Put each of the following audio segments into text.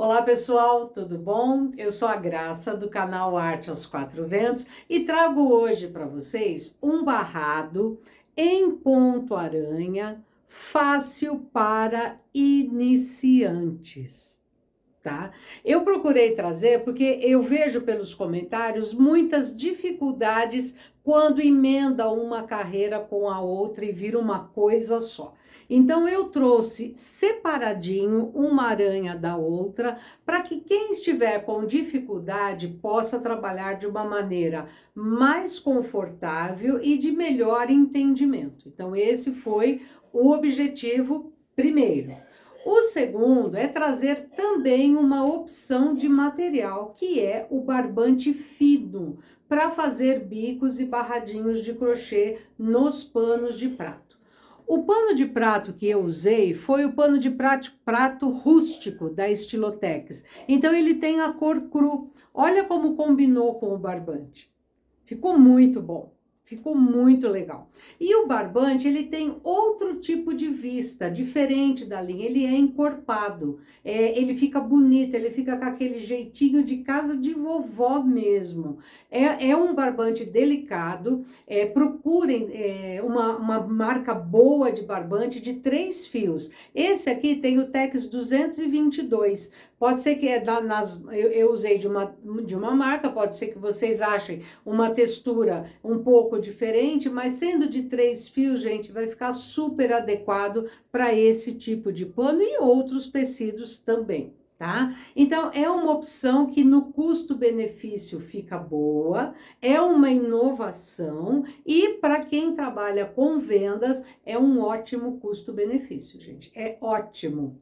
Olá pessoal, tudo bom? Eu sou a Graça do canal Arte aos Quatro Ventos e trago hoje para vocês um barrado em ponto aranha fácil para iniciantes. Tá? Eu procurei trazer porque eu vejo pelos comentários muitas dificuldades quando emenda uma carreira com a outra e vira uma coisa só. Então eu trouxe separadinho uma aranha da outra, para que quem estiver com dificuldade possa trabalhar de uma maneira mais confortável e de melhor entendimento. Então esse foi o objetivo primeiro. O segundo é trazer também uma opção de material, que é o barbante fino, para fazer bicos e barradinhos de crochê nos panos de prata. O pano de prato que eu usei foi o pano de prato, prato rústico da Estilotex. Então ele tem a cor cru. Olha como combinou com o barbante. Ficou muito bom. Ficou muito legal. E o barbante, ele tem outro tipo de vista, diferente da linha. Ele é encorpado, é, ele fica bonito, ele fica com aquele jeitinho de casa de vovó mesmo. É, é um barbante delicado. É, procurem é, uma, uma marca boa de barbante de três fios. Esse aqui tem o Tex 222. Pode ser que eh, nas, eu, eu usei de uma, de uma marca, pode ser que vocês achem uma textura um pouco diferente, mas sendo de três fios, gente, vai ficar super adequado para esse tipo de pano e outros tecidos também. Tá? Então, é uma opção que no custo-benefício fica boa, é uma inovação e para quem trabalha com vendas é um ótimo custo-benefício, gente. É ótimo,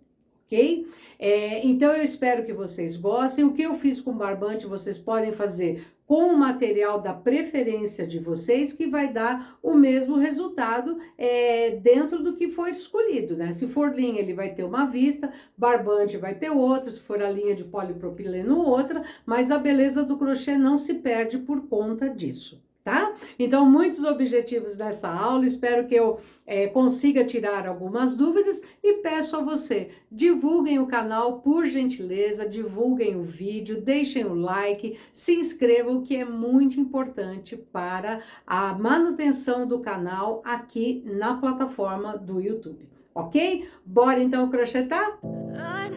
ok? É, então eu espero que vocês gostem. O que eu fiz com barbante vocês podem fazer com o material da preferência de vocês, que vai dar o mesmo resultado é, dentro do que foi escolhido, né? Se for linha, ele vai ter uma vista, barbante vai ter outra, se for a linha de polipropileno, outra, mas a beleza do crochê não se perde por conta disso tá? Então, muitos objetivos dessa aula. Espero que eu é, consiga tirar algumas dúvidas e peço a você: divulguem o canal, por gentileza, divulguem o vídeo, deixem o like, se inscrevam, que é muito importante para a manutenção do canal aqui na plataforma do YouTube. Ok? Bora então crochetar? I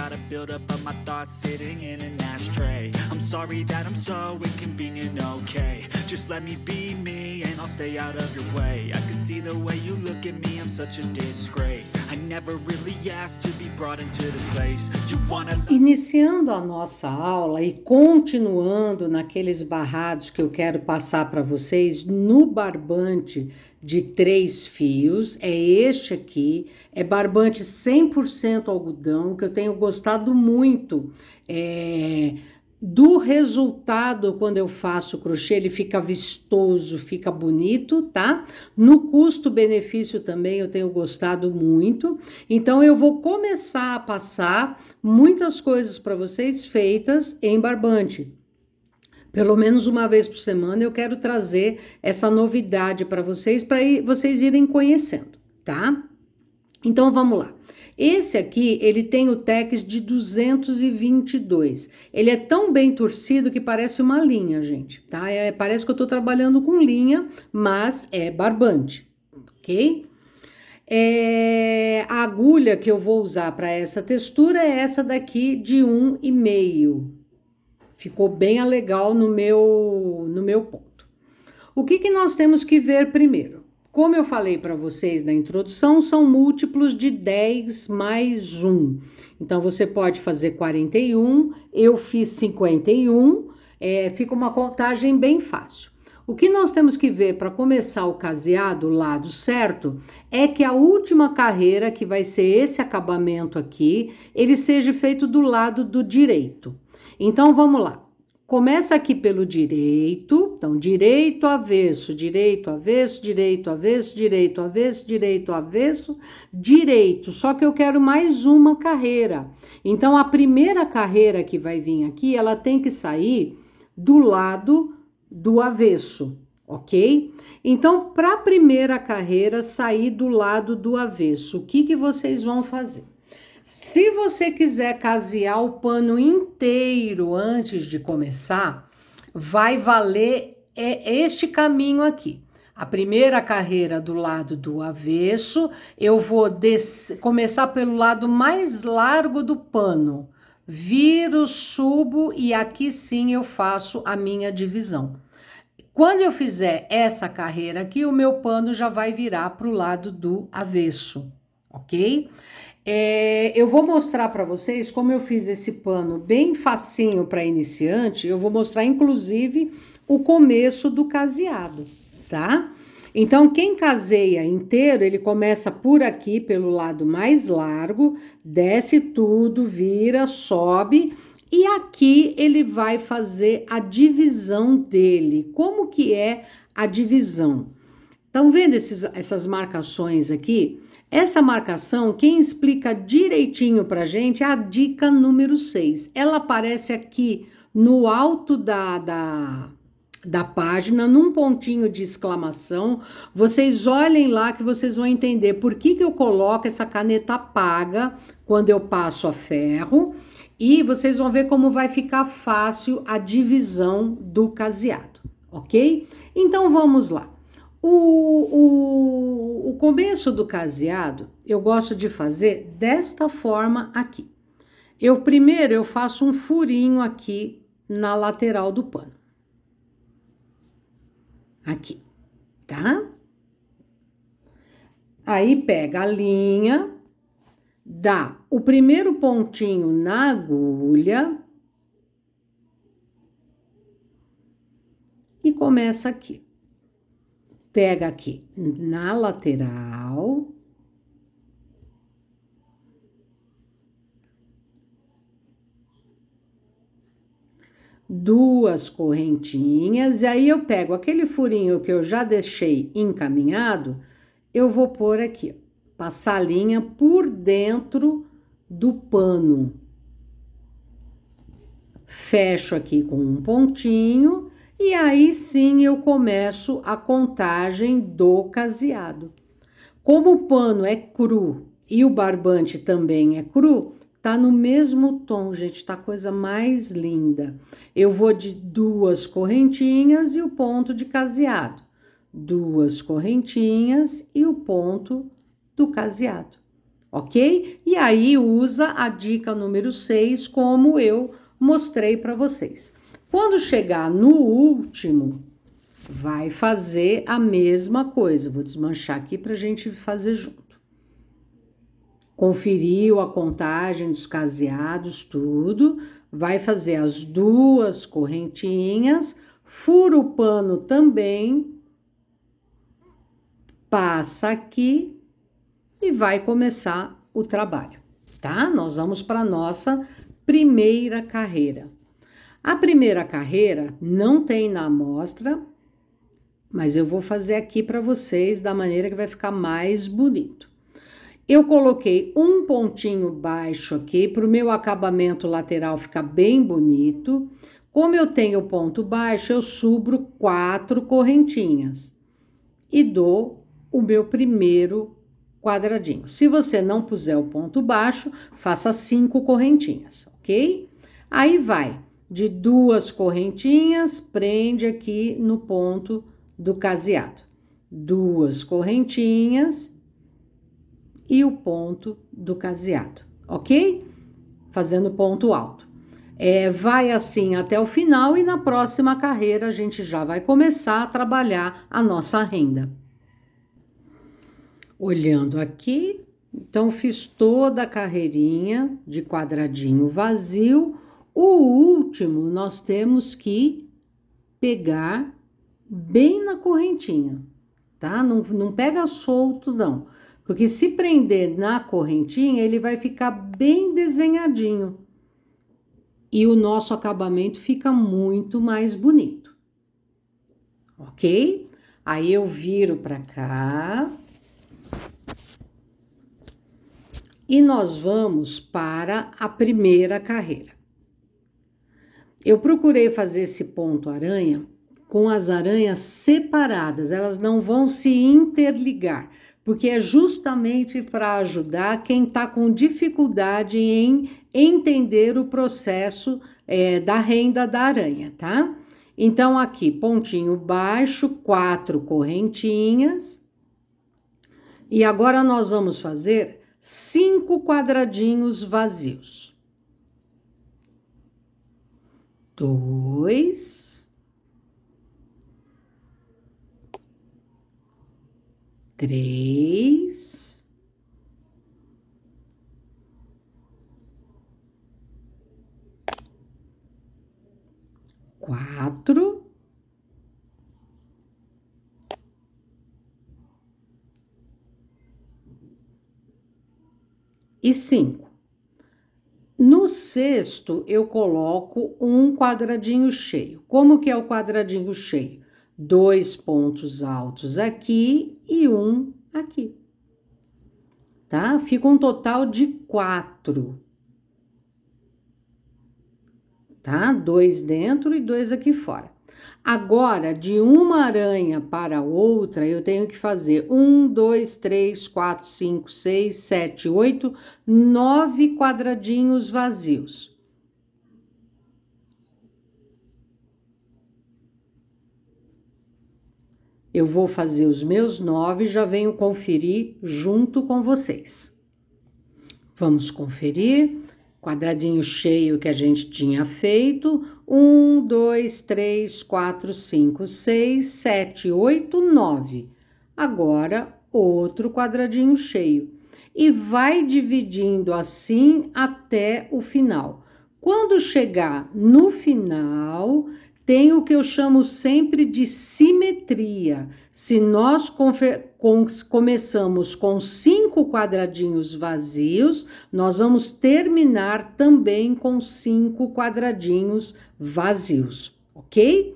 gotta build up of my thoughts sitting in an ashtray I'm sorry that I'm so inconvenient, okay Just let me be me and I'll stay out of your way I can see the way you look at me, I'm such a disgrace I never really asked to be brought into this place You wanna... Iniciando a nossa aula e continuando naqueles barrados que eu quero passar para vocês no barbante de três fios, é este aqui, é barbante 100% algodão que eu tenho gostado gostado muito é, do resultado quando eu faço crochê, ele fica vistoso, fica bonito, tá? No custo-benefício também eu tenho gostado muito. Então eu vou começar a passar muitas coisas para vocês feitas em barbante. Pelo menos uma vez por semana eu quero trazer essa novidade para vocês, para vocês irem conhecendo, tá? Então vamos lá. Esse aqui, ele tem o TEX de 222. Ele é tão bem torcido que parece uma linha, gente, tá? É, parece que eu tô trabalhando com linha, mas é barbante, ok? É, a agulha que eu vou usar para essa textura é essa daqui de 1,5. Ficou bem legal no meu, no meu ponto. O que, que nós temos que ver primeiro? Como eu falei para vocês na introdução, são múltiplos de 10 mais 1. Então você pode fazer 41, eu fiz 51, é, fica uma contagem bem fácil. O que nós temos que ver para começar o caseado, o lado certo, é que a última carreira, que vai ser esse acabamento aqui, ele seja feito do lado do direito. Então vamos lá. Começa aqui pelo direito, então direito avesso, direito avesso, direito avesso, direito avesso, direito avesso, direito. Só que eu quero mais uma carreira. Então a primeira carreira que vai vir aqui, ela tem que sair do lado do avesso, ok? Então para a primeira carreira sair do lado do avesso, o que que vocês vão fazer? Se você quiser casear o pano inteiro antes de começar, vai valer é, este caminho aqui. A primeira carreira do lado do avesso, eu vou começar pelo lado mais largo do pano. Viro, subo e aqui sim eu faço a minha divisão. Quando eu fizer essa carreira aqui, o meu pano já vai virar para o lado do avesso, ok? É, eu vou mostrar para vocês como eu fiz esse pano bem facinho para iniciante. Eu vou mostrar, inclusive, o começo do caseado, tá? Então, quem caseia inteiro, ele começa por aqui, pelo lado mais largo, desce tudo, vira, sobe. E aqui ele vai fazer a divisão dele. Como que é a divisão? Estão vendo esses, essas marcações aqui? Essa marcação, quem explica direitinho para gente é a dica número 6. Ela aparece aqui no alto da, da, da página, num pontinho de exclamação. Vocês olhem lá que vocês vão entender por que, que eu coloco essa caneta paga quando eu passo a ferro. E vocês vão ver como vai ficar fácil a divisão do caseado, ok? Então vamos lá. O, o, o começo do caseado eu gosto de fazer desta forma aqui. Eu primeiro eu faço um furinho aqui na lateral do pano. Aqui, tá? Aí pega a linha, dá o primeiro pontinho na agulha e começa aqui pega aqui na lateral. Duas correntinhas, e aí eu pego aquele furinho que eu já deixei encaminhado, eu vou pôr aqui, passar a linha por dentro do pano. Fecho aqui com um pontinho e aí sim eu começo a contagem do caseado. Como o pano é cru e o barbante também é cru, tá no mesmo tom, gente, tá coisa mais linda. Eu vou de duas correntinhas e o ponto de caseado. Duas correntinhas e o ponto do caseado, ok? E aí usa a dica número 6, como eu mostrei para vocês. Quando chegar no último, vai fazer a mesma coisa. Vou desmanchar aqui para a gente fazer junto. Conferiu a contagem dos caseados, tudo. Vai fazer as duas correntinhas, fura o pano também, passa aqui e vai começar o trabalho, tá? Nós vamos para nossa primeira carreira. A primeira carreira não tem na amostra, mas eu vou fazer aqui para vocês da maneira que vai ficar mais bonito. Eu coloquei um pontinho baixo aqui para o meu acabamento lateral ficar bem bonito. Como eu tenho ponto baixo, eu subro quatro correntinhas e dou o meu primeiro quadradinho. Se você não puser o ponto baixo, faça cinco correntinhas, ok? Aí vai de duas correntinhas, prende aqui no ponto do caseado. Duas correntinhas e o ponto do caseado, ok? Fazendo ponto alto. É, vai assim até o final e na próxima carreira a gente já vai começar a trabalhar a nossa renda. Olhando aqui, então fiz toda a carreirinha de quadradinho vazio o último nós temos que pegar bem na correntinha, tá? Não, não pega solto, não. Porque se prender na correntinha, ele vai ficar bem desenhadinho. E o nosso acabamento fica muito mais bonito. Ok? Aí eu viro para cá. E nós vamos para a primeira carreira. Eu procurei fazer esse ponto aranha com as aranhas separadas, elas não vão se interligar, porque é justamente para ajudar quem está com dificuldade em entender o processo é, da renda da aranha, tá? Então, aqui, pontinho baixo, quatro correntinhas. E agora nós vamos fazer cinco quadradinhos vazios. dois, três, quatro. E cinco. No sexto, eu coloco um quadradinho cheio. Como que é o quadradinho cheio? Dois pontos altos aqui e um aqui. Tá? Fica um total de quatro. Tá? Dois dentro e dois aqui fora. Agora, de uma aranha para outra, eu tenho que fazer um, dois, três, quatro, cinco, seis, sete, oito, nove quadradinhos vazios. Eu vou fazer os meus nove, já venho conferir junto com vocês. Vamos conferir. Quadradinho cheio que a gente tinha feito, 1, 2, 3, 4, 5, 6, 7, 8, 9. Agora, outro quadradinho cheio. E vai dividindo assim até o final. Quando chegar no final, tem o que eu chamo sempre de simetria. Se nós com, começamos com cinco quadradinhos vazios, nós vamos terminar também com cinco quadradinhos vazios, ok?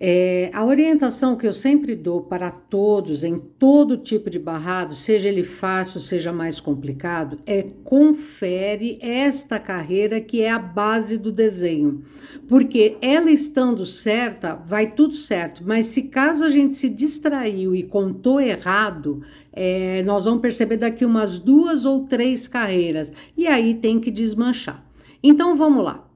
É, a orientação que eu sempre dou para todos em todo tipo de barrado, seja ele fácil, seja mais complicado, é confere esta carreira que é a base do desenho. Porque ela estando certa, vai tudo certo, mas se caso a gente se distraiu e contou errado, é, nós vamos perceber daqui umas duas ou três carreiras, e aí tem que desmanchar. Então vamos lá.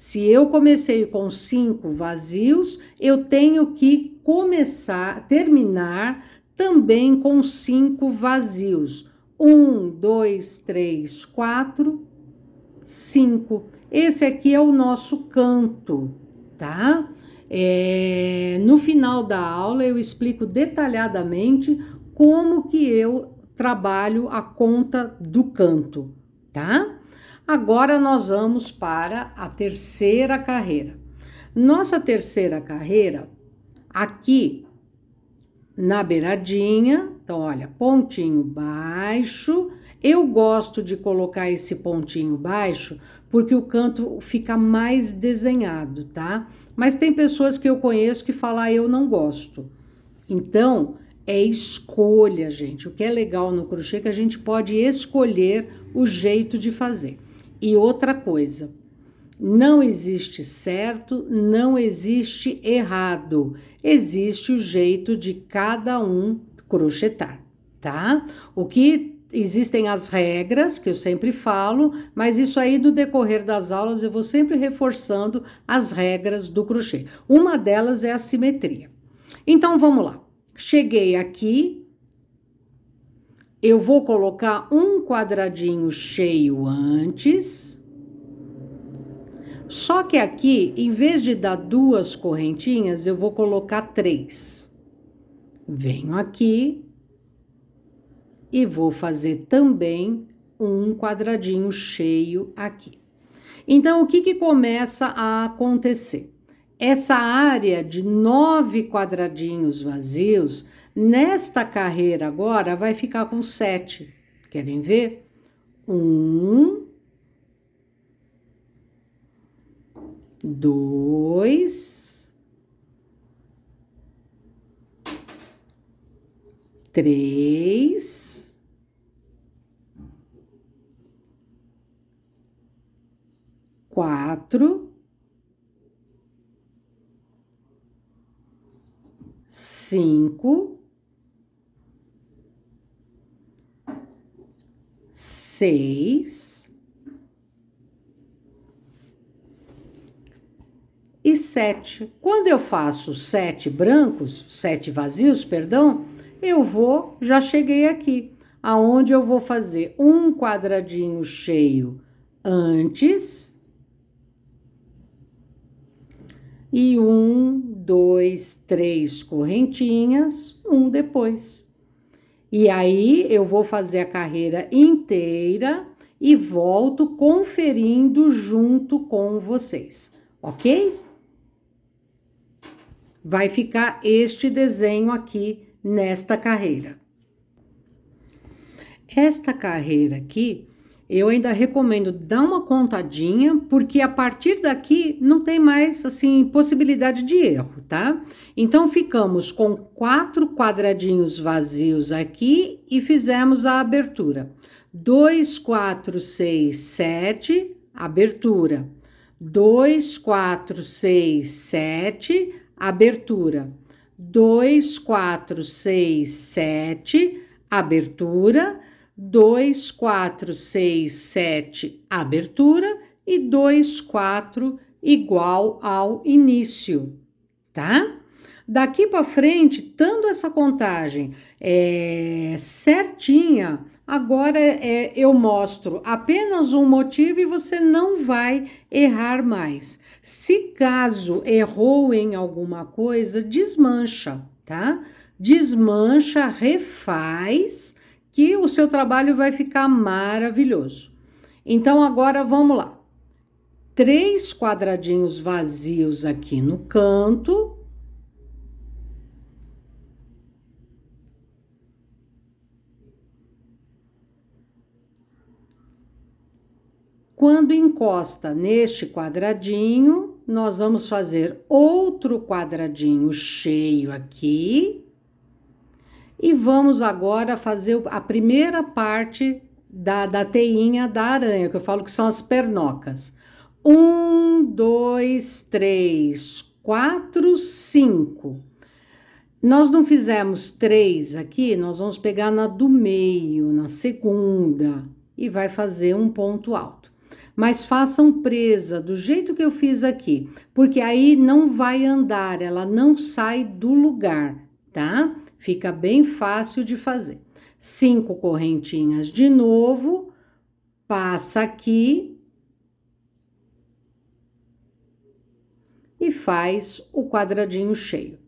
Se eu comecei com cinco vazios, eu tenho que começar, terminar também com cinco vazios. Um, dois, três, quatro, cinco. Esse aqui é o nosso canto, tá? É, no final da aula eu explico detalhadamente como que eu trabalho a conta do canto, tá? Agora nós vamos para a terceira carreira. Nossa terceira carreira, aqui na beiradinha, então olha, pontinho baixo. Eu gosto de colocar esse pontinho baixo porque o canto fica mais desenhado, tá? Mas tem pessoas que eu conheço que falam, ah, eu não gosto. Então, é escolha, gente. O que é legal no crochê é que a gente pode escolher o jeito de fazer. E outra coisa, não existe certo, não existe errado, existe o jeito de cada um crochetar, tá? O que existem as regras que eu sempre falo, mas isso aí do decorrer das aulas eu vou sempre reforçando as regras do crochê. Uma delas é a simetria. Então vamos lá. Cheguei aqui, eu vou colocar um quadradinho cheio antes. Só que aqui, em vez de dar duas correntinhas, eu vou colocar três. Venho aqui e vou fazer também um quadradinho cheio aqui. Então, o que, que começa a acontecer? Essa área de nove quadradinhos vazios Nesta carreira agora vai ficar com sete. Querem ver? Um, dois, três, quatro, cinco. seis e sete. Quando eu faço sete brancos, sete vazios, perdão, eu vou, já cheguei aqui, aonde eu vou fazer um quadradinho cheio antes e um, dois, três correntinhas, um depois. E aí eu vou fazer a carreira inteira e volto conferindo junto com vocês, ok? Vai ficar este desenho aqui nesta carreira. Esta carreira aqui eu ainda recomendo dar uma contadinha, porque a partir daqui não tem mais assim possibilidade de erro, tá? Então ficamos com quatro quadradinhos vazios aqui e fizemos a abertura. 2, 4, 6, 7, abertura. 2, 4, 6, 7, abertura. 2, 4, 6, 7, abertura 2, 4, 6, 7, abertura e 2, 4 igual ao início, tá? Daqui para frente, tanto essa contagem é certinha, agora é, eu mostro apenas um motivo e você não vai errar mais. Se caso errou em alguma coisa, desmancha, tá? Desmancha, refaz que o seu trabalho vai ficar maravilhoso. Então agora vamos lá. Três quadradinhos vazios aqui no canto. Quando encosta neste quadradinho, nós vamos fazer outro quadradinho cheio aqui e vamos agora fazer a primeira parte da, da teinha da aranha, que eu falo que são as pernocas. Um, dois, três, quatro, cinco. Nós não fizemos três aqui, nós vamos pegar na do meio, na segunda, e vai fazer um ponto alto. Mas façam presa do jeito que eu fiz aqui, porque aí não vai andar, ela não sai do lugar, tá? Fica bem fácil de fazer. Cinco correntinhas de novo, passa aqui e faz o quadradinho cheio.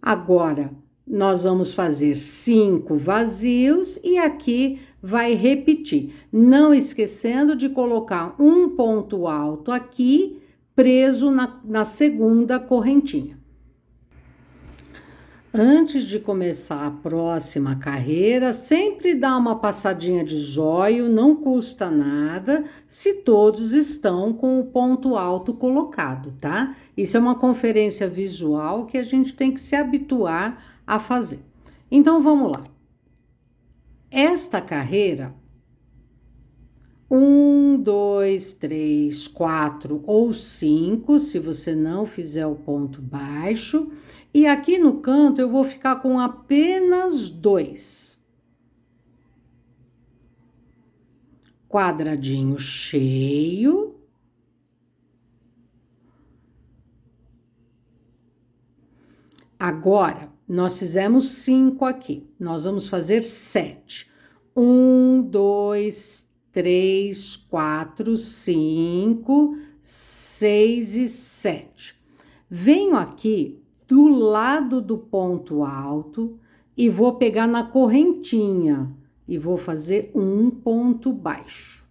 Agora, nós vamos fazer cinco vazios e aqui vai repetir, não esquecendo de colocar um ponto alto aqui preso na, na segunda correntinha. Antes de começar a próxima carreira, sempre dá uma passadinha de zóio, não custa nada, se todos estão com o ponto alto colocado, tá? Isso é uma conferência visual que a gente tem que se habituar a fazer. Então vamos lá. Esta carreira um, dois, três, quatro ou cinco, se você não fizer o ponto baixo. E aqui no canto eu vou ficar com apenas dois. Quadradinho cheio. Agora, nós fizemos cinco aqui. Nós vamos fazer sete. Um, dois, três, quatro, cinco, seis e sete. Venho aqui do lado do ponto alto e vou pegar na correntinha e vou fazer um ponto baixo.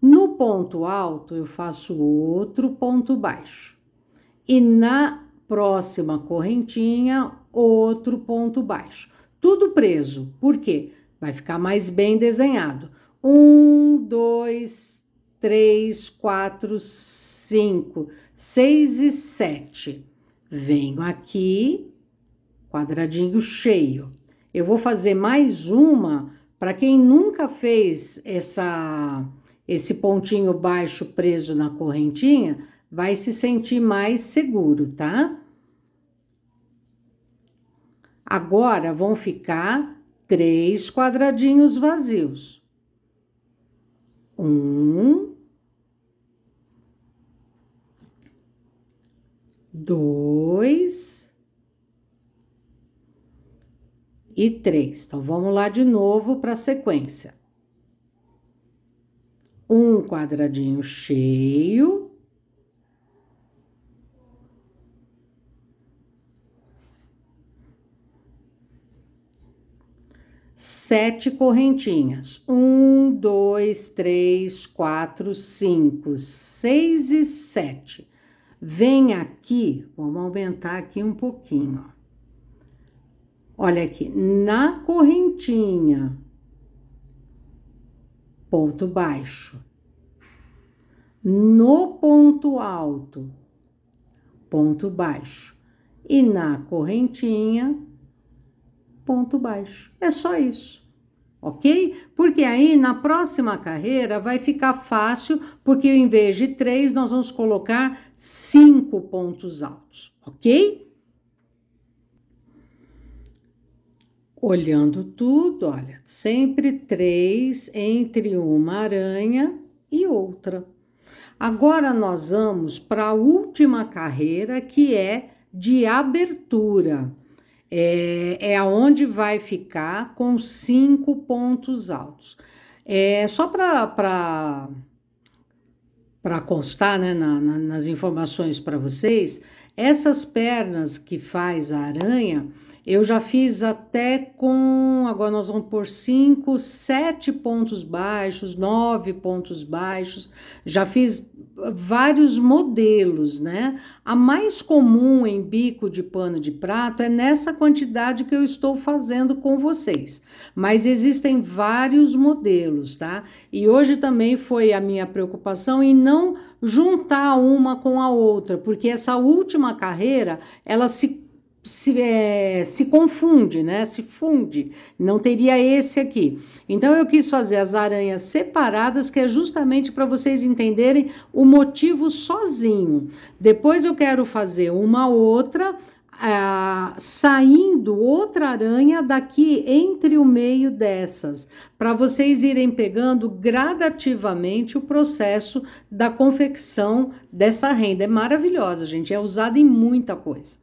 No ponto alto, eu faço outro ponto baixo. E na próxima correntinha, outro ponto baixo. Tudo preso, porque vai ficar mais bem desenhado. Um, dois, três, quatro, cinco, seis e sete. Venho aqui, quadradinho cheio. Eu vou fazer mais uma para quem nunca fez essa esse pontinho baixo preso na correntinha, vai se sentir mais seguro, tá? Agora vão ficar três quadradinhos vazios. Um, dois e três. Então vamos lá de novo para a sequência. Um quadradinho cheio sete correntinhas. Um, dois, três, quatro, cinco, seis e sete. Vem aqui, vamos aumentar aqui um pouquinho. Ó. Olha aqui, na correntinha, ponto baixo. No ponto alto, ponto baixo. E na correntinha, ponto baixo. É só isso. Ok? Porque aí na próxima carreira vai ficar fácil, porque em vez de três, nós vamos colocar cinco pontos altos. Ok? Olhando tudo, olha, sempre três entre uma aranha e outra. Agora nós vamos para a última carreira que é de abertura. É, é aonde vai ficar com cinco pontos altos. É, só para para constar né, na, na, nas informações para vocês, essas pernas que faz a aranha, eu já fiz até com, agora nós vamos por 5, 7 pontos baixos, 9 pontos baixos. Já fiz vários modelos, né? A mais comum em bico de pano de prato é nessa quantidade que eu estou fazendo com vocês. Mas existem vários modelos, tá? E hoje também foi a minha preocupação em não juntar uma com a outra, porque essa última carreira, ela se se, é, se confunde, né? Se funde. Não teria esse aqui. Então eu quis fazer as aranhas separadas, que é justamente para vocês entenderem o motivo sozinho. Depois eu quero fazer uma outra ah, saindo outra aranha daqui entre o meio dessas, para vocês irem pegando gradativamente o processo da confecção dessa renda. É maravilhosa, gente, é usada em muita coisa.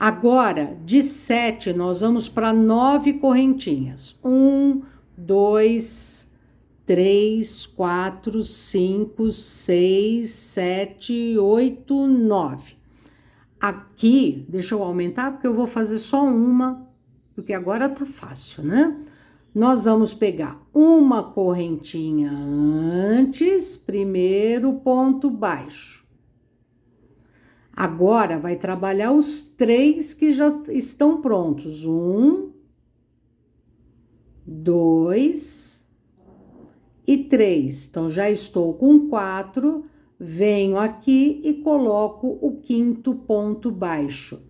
Agora, de sete, nós vamos para nove correntinhas. Um, dois, três, quatro, cinco, seis, sete, oito, nove. Aqui, deixa eu aumentar porque eu vou fazer só uma, porque agora tá fácil, né? Nós vamos pegar uma correntinha antes, primeiro ponto baixo Agora vai trabalhar os três que já estão prontos. Um, dois e três. Então já estou com quatro. Venho aqui e coloco o quinto ponto baixo.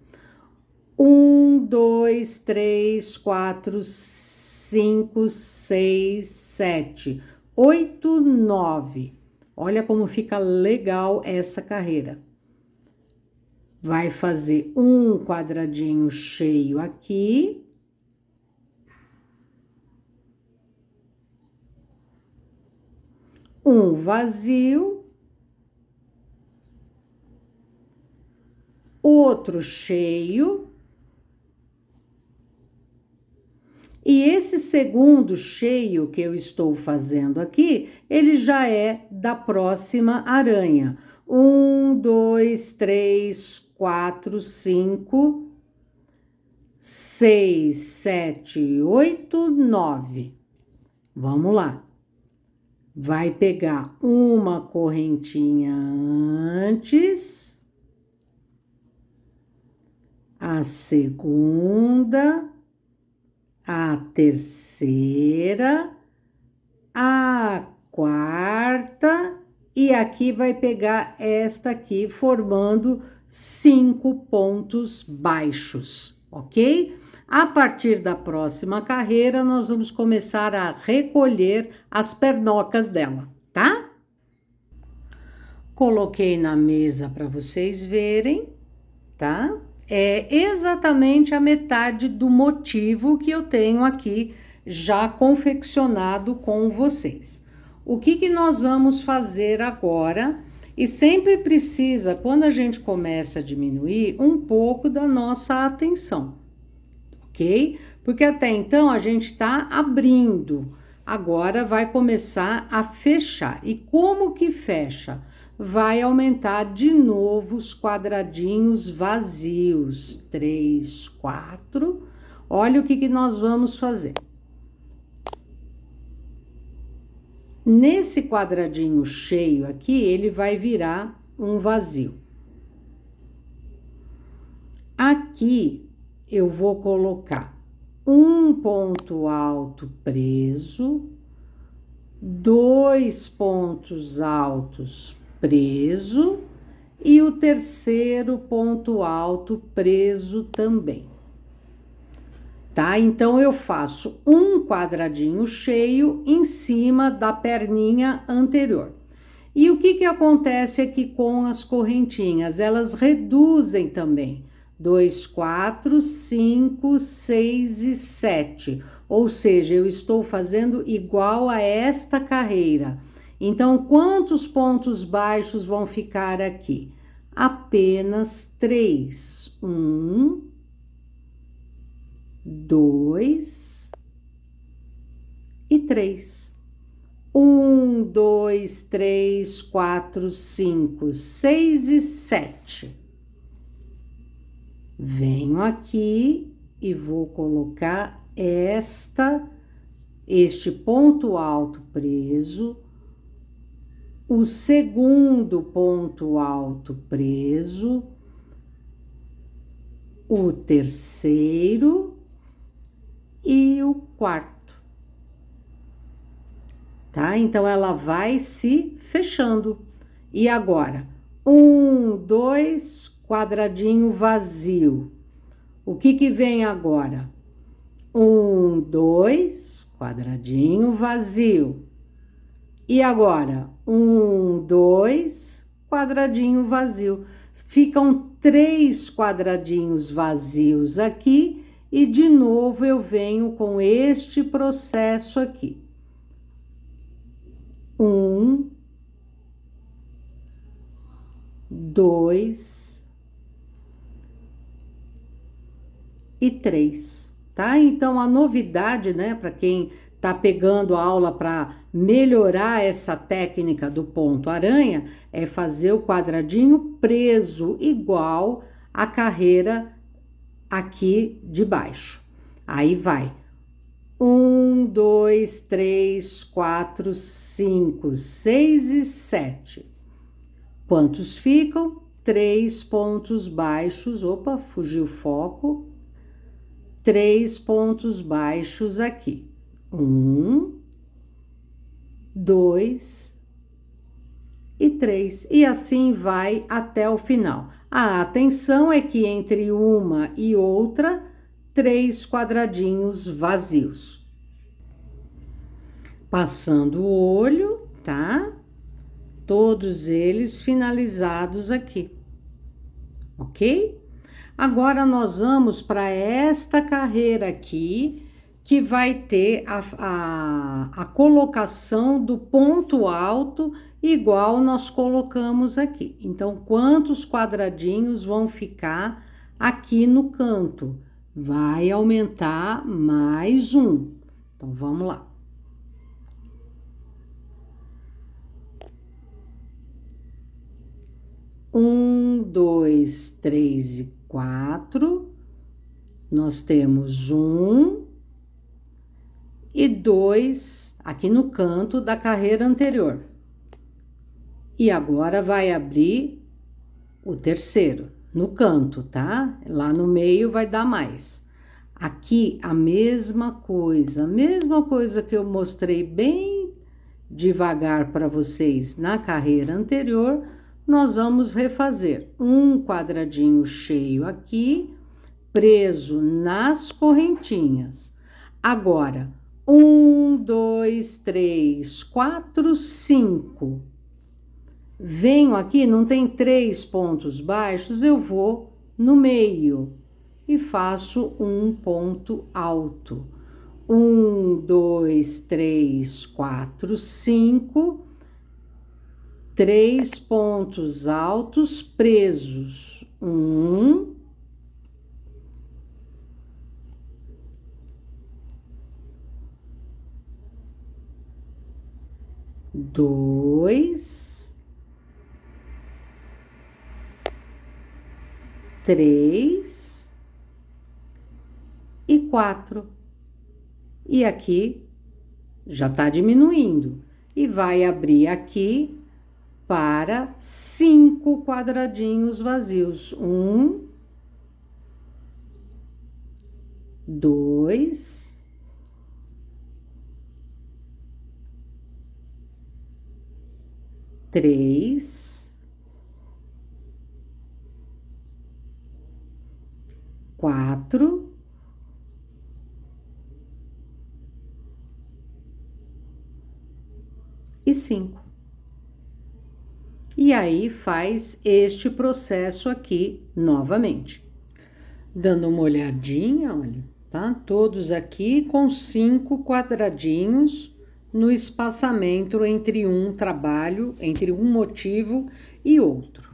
Um, dois, três, quatro, cinco, seis, sete, oito, nove. Olha como fica legal essa carreira vai fazer um quadradinho cheio aqui. Um vazio. Outro cheio. E esse segundo cheio que eu estou fazendo aqui, ele já é da próxima aranha. Um, dois, três, quatro, cinco, seis, sete, oito, nove. Vamos lá. Vai pegar uma correntinha antes, a segunda, a terceira, a quarta, e aqui vai pegar esta aqui, formando cinco pontos baixos, ok? A partir da próxima carreira, nós vamos começar a recolher as pernocas dela, tá? Coloquei na mesa para vocês verem, tá? É exatamente a metade do motivo que eu tenho aqui já confeccionado com vocês. O que, que nós vamos fazer agora? E sempre precisa, quando a gente começa a diminuir, um pouco da nossa atenção, ok? Porque até então a gente está abrindo, agora vai começar a fechar. E como que fecha? Vai aumentar de novo os quadradinhos vazios. Três, quatro. Olha o que, que nós vamos fazer. Nesse quadradinho cheio aqui, ele vai virar um vazio. Aqui eu vou colocar um ponto alto preso, dois pontos altos preso e o terceiro ponto alto preso também tá? Então eu faço um quadradinho cheio em cima da perninha anterior. E o que que acontece aqui com as correntinhas? Elas reduzem também. 2, 4, 5, 6 e 7. Ou seja, eu estou fazendo igual a esta carreira. Então, quantos pontos baixos vão ficar aqui? Apenas três. Um, dois e três. Um, dois, três, quatro, cinco, seis e sete. Venho aqui e vou colocar esta, este ponto alto preso, o segundo ponto alto preso, o terceiro e o quarto. Tá? Então ela vai se fechando. E agora? Um, dois, quadradinho vazio. O que que vem agora? Um, dois, quadradinho vazio. E agora? Um, dois, quadradinho vazio. Ficam três quadradinhos vazios aqui e de novo eu venho com este processo aqui. Um, dois e três, tá? Então a novidade, né, para quem tá pegando a aula para melhorar essa técnica do ponto aranha é fazer o quadradinho preso igual à carreira aqui de baixo. Aí vai um, dois, três, quatro, cinco, seis e sete. Quantos ficam? Três pontos baixos. Opa, fugiu o foco. Três pontos baixos aqui. Um, dois, e 3, e assim vai até o final. A atenção é que entre uma e outra, três quadradinhos vazios. Passando o olho, tá? Todos eles finalizados aqui, ok? Agora nós vamos para esta carreira aqui, que vai ter a, a, a colocação do ponto alto igual nós colocamos aqui. Então, quantos quadradinhos vão ficar aqui no canto? Vai aumentar mais um. Então, vamos lá. Um, dois, três e quatro. Nós temos um e dois aqui no canto da carreira anterior. E agora vai abrir o terceiro, no canto, tá? Lá no meio vai dar mais. Aqui a mesma coisa, a mesma coisa que eu mostrei bem devagar para vocês na carreira anterior, nós vamos refazer um quadradinho cheio aqui, preso nas correntinhas. Agora, um, dois, três, quatro, cinco venho aqui, não tem três pontos baixos, eu vou no meio e faço um ponto alto. Um, dois, três, quatro, cinco, três pontos altos presos. Um, dois, três e quatro. E aqui já está diminuindo e vai abrir aqui para cinco quadradinhos vazios. Um, dois, três, quatro, e cinco. E aí faz este processo aqui novamente. Dando uma olhadinha, olha, tá? Todos aqui com cinco quadradinhos no espaçamento entre um trabalho, entre um motivo e outro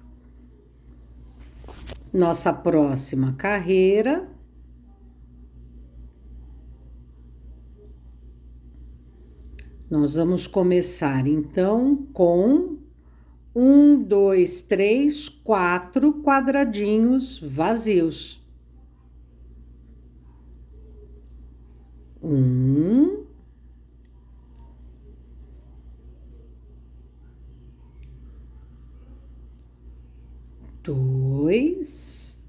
nossa próxima carreira. Nós vamos começar então com um, dois, três, quatro quadradinhos vazios. Um, dois.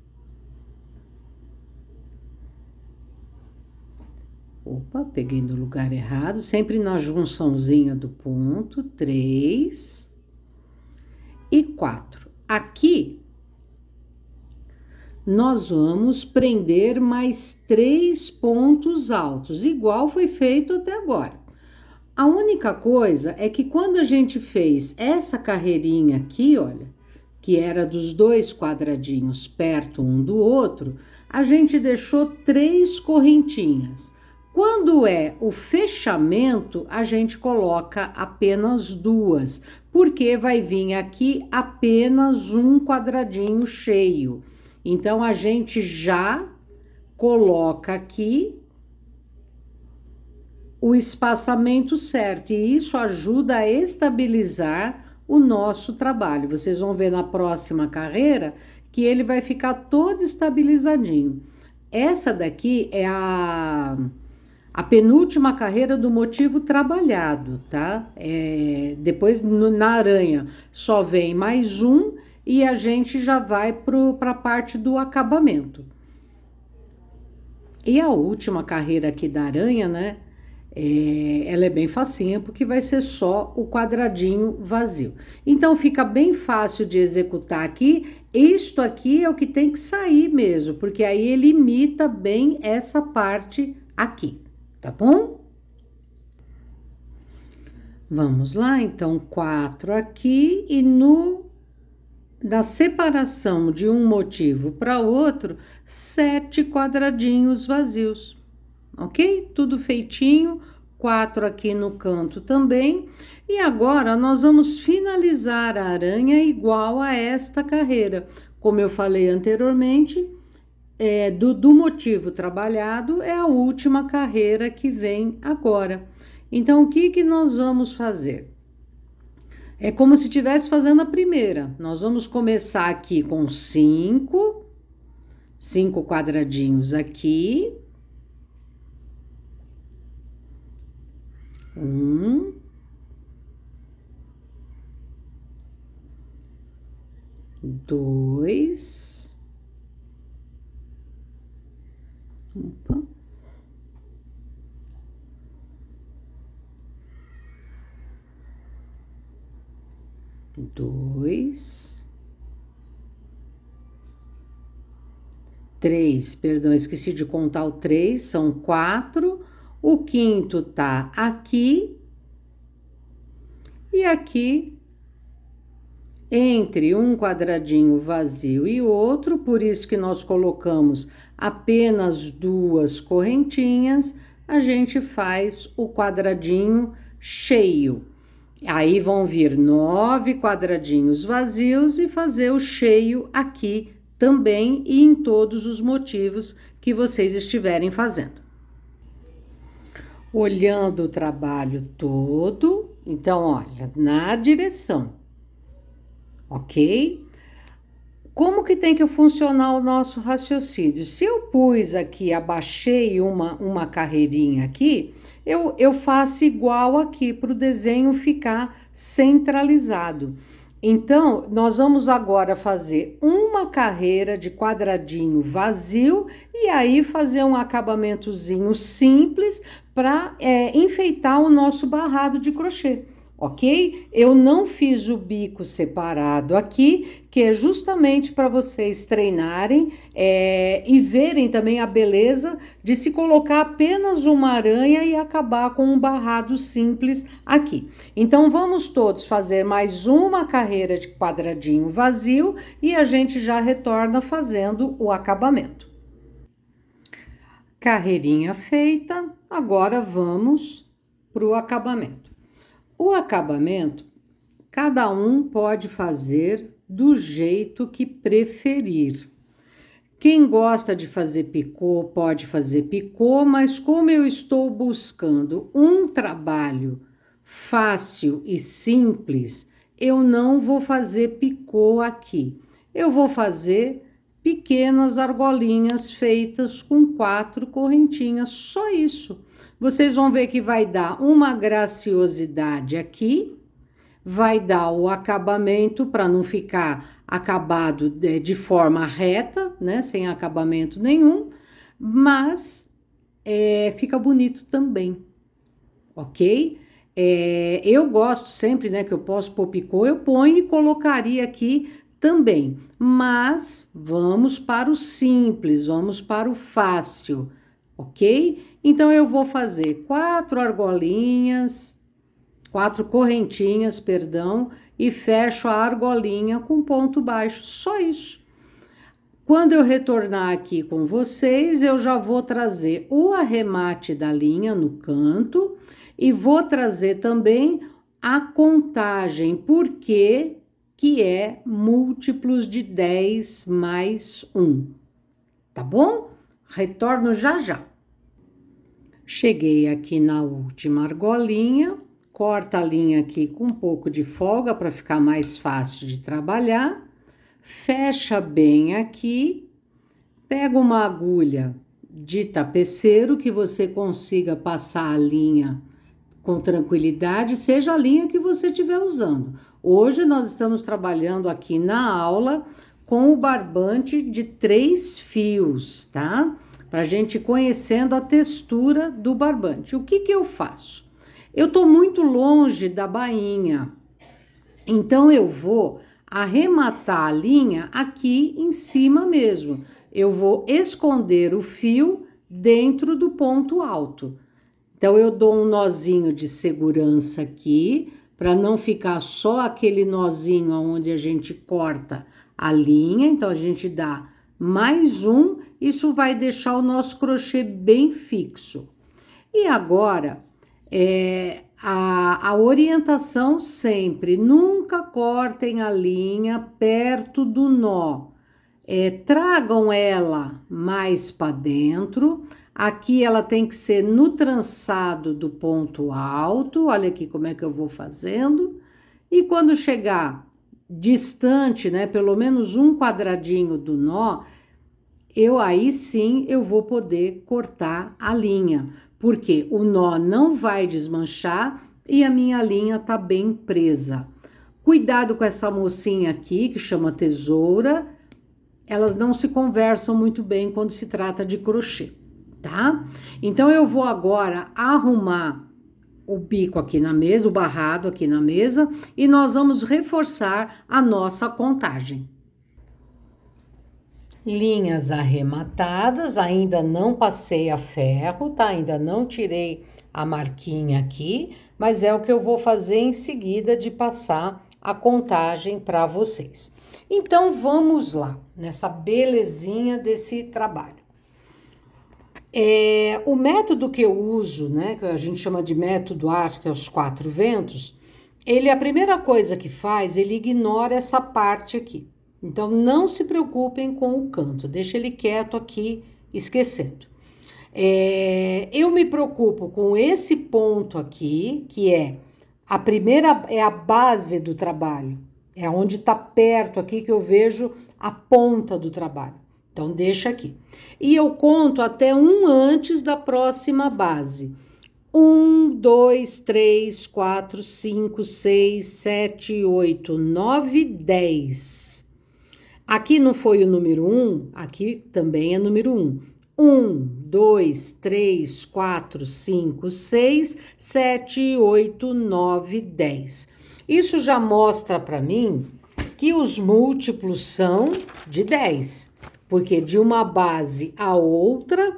Opa, peguei no lugar errado. Sempre na junçãozinha do ponto. Três e quatro. Aqui, nós vamos prender mais três pontos altos, igual foi feito até agora. A única coisa é que quando a gente fez essa carreirinha aqui, olha, que era dos dois quadradinhos perto um do outro, a gente deixou três correntinhas. Quando é o fechamento, a gente coloca apenas duas, porque vai vir aqui apenas um quadradinho cheio. Então a gente já coloca aqui o espaçamento certo e isso ajuda a estabilizar o nosso trabalho. Vocês vão ver na próxima carreira que ele vai ficar todo estabilizadinho. Essa daqui é a, a penúltima carreira do motivo trabalhado, tá? É, depois no, na aranha só vem mais um e a gente já vai para a parte do acabamento. E a última carreira aqui da aranha, né? É, ela é bem facinha porque vai ser só o quadradinho vazio. Então fica bem fácil de executar aqui. Isto aqui é o que tem que sair mesmo, porque aí ele imita bem essa parte aqui, tá bom? Vamos lá, então, quatro aqui e no da separação de um motivo para outro, sete quadradinhos vazios ok? Tudo feitinho, quatro aqui no canto também. E agora nós vamos finalizar a aranha igual a esta carreira. Como eu falei anteriormente, é, do, do motivo trabalhado é a última carreira que vem agora. Então, o que, que nós vamos fazer? É como se estivesse fazendo a primeira. Nós vamos começar aqui com cinco, cinco quadradinhos aqui, Um. Dois. Opa. Dois. Três, perdão, esqueci de contar o três, são quatro o quinto tá aqui. E aqui, entre um quadradinho vazio e outro, por isso que nós colocamos apenas duas correntinhas, a gente faz o quadradinho cheio. Aí vão vir nove quadradinhos vazios e fazer o cheio aqui também e em todos os motivos que vocês estiverem fazendo olhando o trabalho todo. Então, olha, na direção, ok? Como que tem que funcionar o nosso raciocínio? Se eu pus aqui, abaixei uma, uma carreirinha aqui, eu, eu faço igual aqui para o desenho ficar centralizado. Então, nós vamos agora fazer uma carreira de quadradinho vazio e aí fazer um acabamentozinho simples para é, enfeitar o nosso barrado de crochê, ok? Eu não fiz o bico separado aqui, que é justamente para vocês treinarem é, e verem também a beleza de se colocar apenas uma aranha e acabar com um barrado simples aqui. Então vamos todos fazer mais uma carreira de quadradinho vazio e a gente já retorna fazendo o acabamento. Carreirinha feita, agora vamos para o acabamento. O acabamento, cada um pode fazer do jeito que preferir. Quem gosta de fazer picô pode fazer picô, mas como eu estou buscando um trabalho fácil e simples, eu não vou fazer picô aqui. Eu vou fazer pequenas argolinhas feitas com quatro correntinhas, só isso. Vocês vão ver que vai dar uma graciosidade aqui, vai dar o acabamento para não ficar acabado é, de, forma reta, né, sem acabamento nenhum, mas é, fica bonito também, ok? É, eu gosto sempre, né, que eu posso pôr picô, eu ponho e colocaria aqui também mas vamos para o simples, vamos para o fácil, ok? Então eu vou fazer quatro argolinhas, quatro correntinhas, perdão, e fecho a argolinha com ponto baixo, só isso. Quando eu retornar aqui com vocês, eu já vou trazer o arremate da linha no canto e vou trazer também a contagem, porque que é múltiplos de 10 mais 1. Tá bom? Retorno já já. Cheguei aqui na última argolinha, corta a linha aqui com um pouco de folga para ficar mais fácil de trabalhar, fecha bem aqui, pega uma agulha de tapeceiro que você consiga passar a linha com tranquilidade, seja a linha que você estiver usando. Hoje nós estamos trabalhando aqui na aula com o barbante de três fios, tá? Para gente conhecendo a textura do barbante. O que, que eu faço? Eu estou muito longe da bainha, então eu vou arrematar a linha aqui em cima mesmo. Eu vou esconder o fio dentro do ponto alto. Então eu dou um nozinho de segurança aqui, para não ficar só aquele nozinho onde a gente corta a linha, então a gente dá mais um, isso vai deixar o nosso crochê bem fixo. E agora, é, a, a orientação sempre, nunca cortem a linha perto do nó. É, tragam ela mais para dentro, Aqui ela tem que ser no trançado do ponto alto, olha aqui como é que eu vou fazendo. E quando chegar distante, né, pelo menos um quadradinho do nó, eu aí sim eu vou poder cortar a linha, porque o nó não vai desmanchar e a minha linha tá bem presa. Cuidado com essa mocinha aqui que chama tesoura, elas não se conversam muito bem quando se trata de crochê tá? Então eu vou agora arrumar o bico aqui na mesa, o barrado aqui na mesa, e nós vamos reforçar a nossa contagem. Linhas arrematadas, ainda não passei a ferro, tá? Ainda não tirei a marquinha aqui, mas é o que eu vou fazer em seguida de passar a contagem para vocês. Então vamos lá nessa belezinha desse trabalho. É, o método que eu uso, né, que a gente chama de método arte aos quatro ventos, ele a primeira coisa que faz, ele ignora essa parte aqui. Então não se preocupem com o canto, deixa ele quieto aqui, esquecendo. É, eu me preocupo com esse ponto aqui, que é a primeira é a base do trabalho, é onde está perto aqui que eu vejo a ponta do trabalho. Então, deixa aqui. E eu conto até um antes da próxima base. 1, 2, 3, 4, 5, 6, 7, 8, 9, 10. Aqui não foi o número 1, aqui também é número 1. 1, 2, 3, 4, 5, 6, 7, 8, 9, 10. Isso já mostra para mim que os múltiplos são de 10 porque de uma base a outra,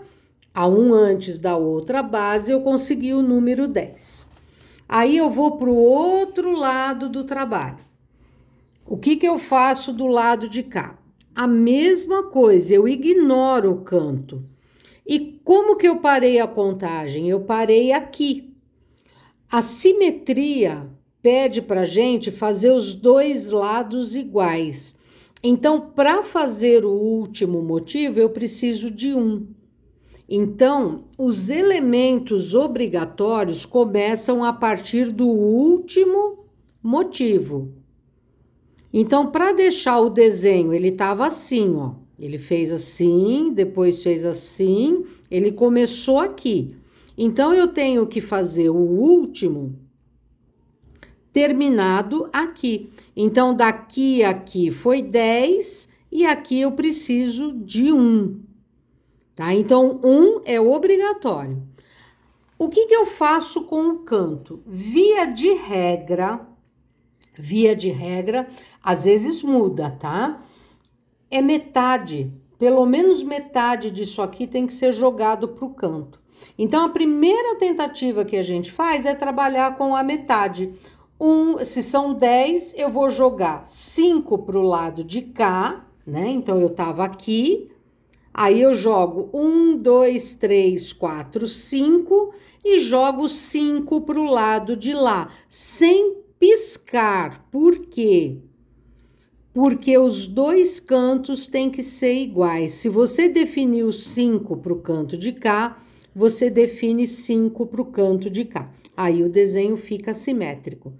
a um antes da outra base, eu consegui o número 10. Aí eu vou para o outro lado do trabalho. O que, que eu faço do lado de cá? A mesma coisa, eu ignoro o canto. E como que eu parei a contagem? Eu parei aqui. A simetria pede para gente fazer os dois lados iguais. Então, para fazer o último motivo, eu preciso de um. Então, os elementos obrigatórios começam a partir do último motivo. Então, para deixar o desenho, ele estava assim, ó. Ele fez assim, depois fez assim, ele começou aqui. Então, eu tenho que fazer o último terminado aqui. Então, daqui aqui foi 10 e aqui eu preciso de 1. Tá? Então, 1 é obrigatório. O que, que eu faço com o canto? Via de regra, via de regra, às vezes muda, tá? É metade, pelo menos metade disso aqui tem que ser jogado para o canto. Então, a primeira tentativa que a gente faz é trabalhar com a metade, um, se são 10, eu vou jogar 5 para o lado de cá, né? Então, eu estava aqui, aí eu jogo 1, 2, 3, 4, 5 e jogo 5 para o lado de lá, sem piscar. Por quê? Porque os dois cantos têm que ser iguais. Se você definiu 5 para o canto de cá, você define 5 para o canto de cá. Aí o desenho fica simétrico.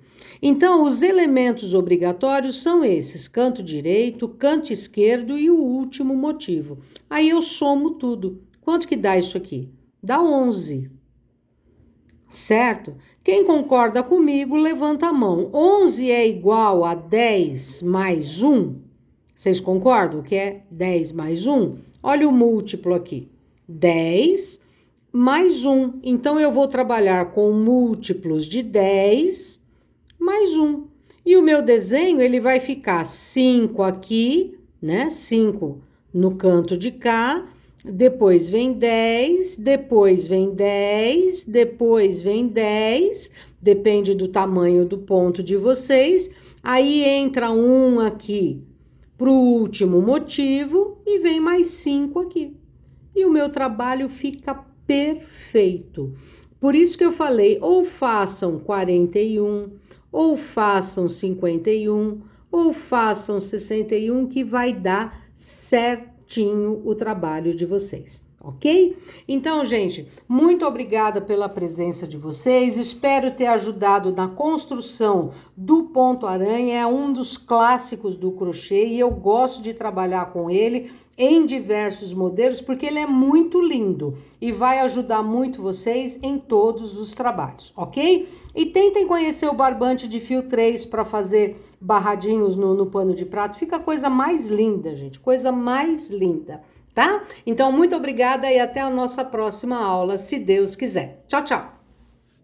Então, os elementos obrigatórios são esses: canto direito, canto esquerdo e o último motivo. Aí eu somo tudo. Quanto que dá isso aqui? Dá 11. Certo? Quem concorda comigo, levanta a mão. 11 é igual a 10 mais 1. Vocês concordam que é 10 mais 1? Olha o múltiplo aqui. 10 mais um. Então, eu vou trabalhar com múltiplos de 10 mais um. E o meu desenho, ele vai ficar 5 aqui, né? 5 no canto de cá, depois vem 10, depois vem 10, depois vem 10, depende do tamanho do ponto de vocês. Aí entra um aqui para o último motivo e vem mais 5 aqui. E o meu trabalho fica perfeito. Por isso que eu falei, ou façam 41, ou façam 51, ou façam 61, que vai dar certinho o trabalho de vocês. Ok? Então, gente, muito obrigada pela presença de vocês. Espero ter ajudado na construção do ponto aranha. É um dos clássicos do crochê e eu gosto de trabalhar com ele em diversos modelos, porque ele é muito lindo e vai ajudar muito vocês em todos os trabalhos, ok? E tentem conhecer o barbante de fio 3 para fazer barradinhos no, no pano de prato, fica a coisa mais linda, gente, coisa mais linda, tá? Então, muito obrigada e até a nossa próxima aula, se Deus quiser. Tchau, tchau!